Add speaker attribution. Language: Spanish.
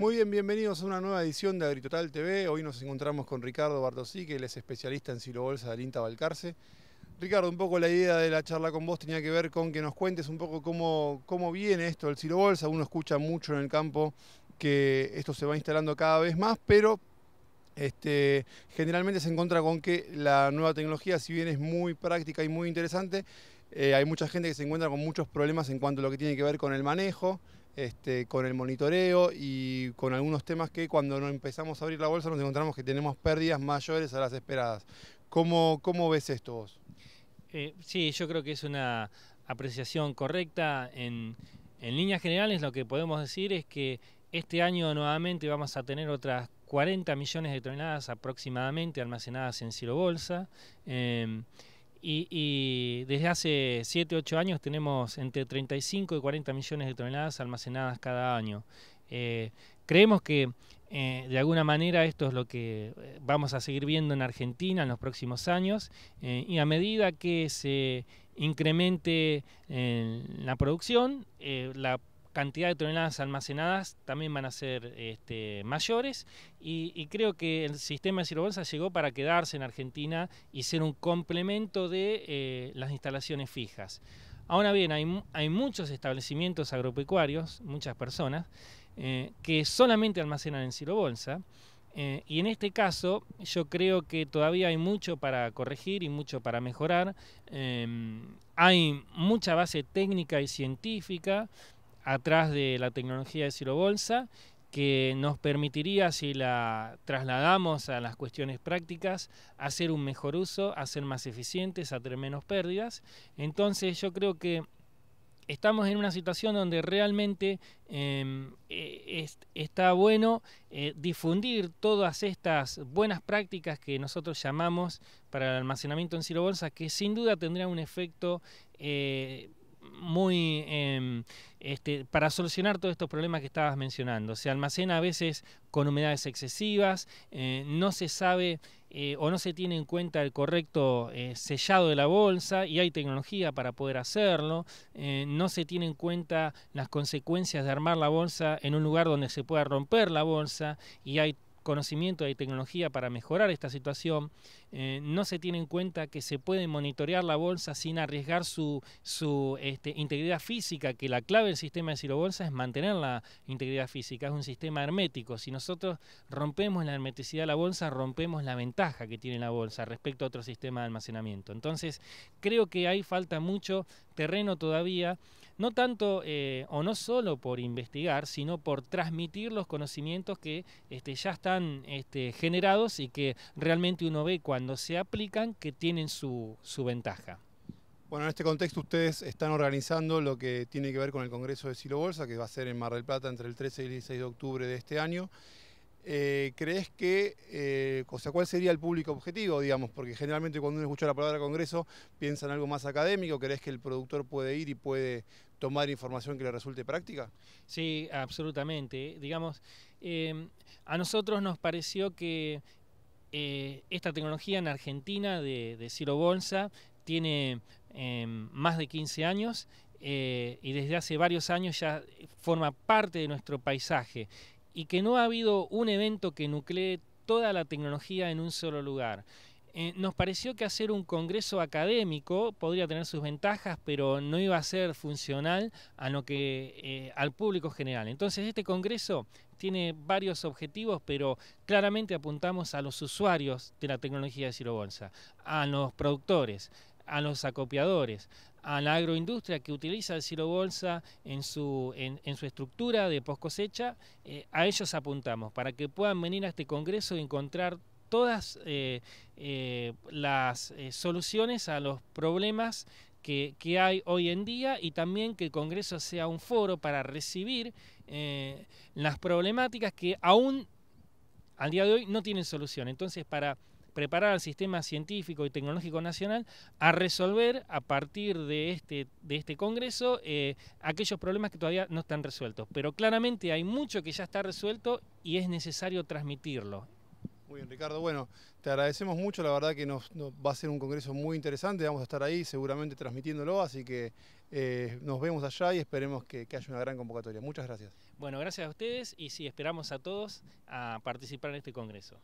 Speaker 1: Muy bien, bienvenidos a una nueva edición de AgriTotal TV. Hoy nos encontramos con Ricardo Bartosí, que es especialista en bolsa del INTA Valcarce. Ricardo, un poco la idea de la charla con vos tenía que ver con que nos cuentes un poco cómo, viene esto del bolsa. Uno escucha mucho en el campo que esto se va instalando cada vez más, pero este, generalmente se encuentra con que la nueva tecnología, si bien es muy práctica y muy interesante, eh, hay mucha gente que se encuentra con muchos problemas en cuanto a lo que tiene que ver con el manejo, este, con el monitoreo y con algunos temas que cuando no empezamos a abrir la bolsa nos encontramos que tenemos pérdidas mayores a las esperadas. ¿Cómo, cómo ves esto vos?
Speaker 2: Eh, sí, yo creo que es una apreciación correcta. En, líneas generales lo que podemos decir es que este año nuevamente vamos a tener otras 40 millones de toneladas aproximadamente almacenadas en silo bolsa. Em, y, desde hace 7, 8 años tenemos entre 35 y 40 millones de toneladas almacenadas cada año. Eh, creemos que eh, de alguna manera esto es lo que eh, vamos a seguir viendo en Argentina en los próximos años y a medida que se incremente la producción, la cantidad de toneladas almacenadas también van a ser este, mayores y, creo que el sistema de silobolsa llegó para quedarse en Argentina y ser un complemento de eh, las instalaciones fijas. Ahora bien, hay, muchos establecimientos agropecuarios, muchas personas, eh, que solamente almacenan en sirobolsa eh, y en este caso, yo creo que todavía hay mucho para corregir y mucho para mejorar. hay mucha base técnica y científica atrás de la tecnología de silobolsa que nos permitiría, si la trasladamos a las cuestiones prácticas, hacer un mejor uso, hacer más eficientes, hacer menos pérdidas. Entonces yo creo que estamos en una situación donde realmente em, e, está bueno eh, difundir todas estas buenas prácticas que nosotros llamamos para el almacenamiento en silobolsa, que sin duda tendrá un efecto eh, muy em, este, para solucionar todos estos problemas que estabas mencionando. Se almacena a veces con humedades excesivas, eh, no se sabe eh, o no se tiene en cuenta el correcto eh, sellado de la bolsa y hay tecnología para poder hacerlo, no se tiene en cuenta las consecuencias de armar la bolsa en un lugar donde se pueda romper la bolsa y hay conocimiento y tecnología para mejorar esta situación, eh, no se tiene en cuenta que se puede monitorear la bolsa sin arriesgar su, su este, integridad física, que la clave del sistema de bolsa es mantener la integridad física, es un sistema hermético. Si nosotros rompemos la hermeticidad de la bolsa, rompemos la ventaja que tiene la bolsa respecto a otro sistema de almacenamiento. Entonces, creo que ahí falta mucho terreno todavía no tanto eh, o no solo por investigar, sino por transmitir los conocimientos que este, ya están este, generados y que realmente uno ve cuando se aplican que tienen su, su ventaja.
Speaker 1: Bueno, en este contexto ustedes están organizando lo que tiene que ver con el Congreso de Silo Bolsa, que va a ser en Mar del Plata entre el 13 y el 16 de octubre de este año. Eh, ¿crees que, eh, o sea, cuál sería el público objetivo, digamos? Porque generalmente cuando uno escucha la palabra Congreso piensa en algo más académico, ¿crees que el productor puede ir y puede tomar información que le resulte práctica?
Speaker 2: Sí, absolutamente. Digamos, em, a nosotros nos pareció que eh, esta tecnología en Argentina de, Ciro Bolsa tiene em, más de 15 años y desde hace varios años ya forma parte de nuestro paisaje y que no ha habido un evento que nuclee toda la tecnología en un solo lugar. Eh, nos pareció que hacer un congreso académico podría tener sus ventajas, pero no iba a ser funcional a lo que, eh, al público general. Entonces este congreso tiene varios objetivos, pero claramente apuntamos a los usuarios de la tecnología de Ciro a los productores, a los acopiadores, a la agroindustria que utiliza el silo bolsa en su, en, su estructura de post cosecha, eh, a ellos apuntamos para que puedan venir a este congreso y encontrar todas eh, eh, las soluciones a los problemas que, que, hay hoy en día y también que el Congreso sea un foro para recibir las problemáticas que aún al día de hoy no tienen solución. Entonces, para preparar al sistema científico y tecnológico nacional a resolver a partir de este, de este Congreso eh, aquellos problemas que todavía no están resueltos. Pero claramente hay mucho que ya está resuelto y es necesario transmitirlo.
Speaker 1: Muy bien, Ricardo. Bueno, te agradecemos mucho. La verdad que nos, va a ser un congreso muy interesante. Vamos a estar ahí seguramente transmitiéndolo. Así que eh, nos vemos allá y esperemos que, que, haya una gran convocatoria. Muchas gracias.
Speaker 2: Bueno, gracias a ustedes y sí, esperamos a todos a participar en este congreso.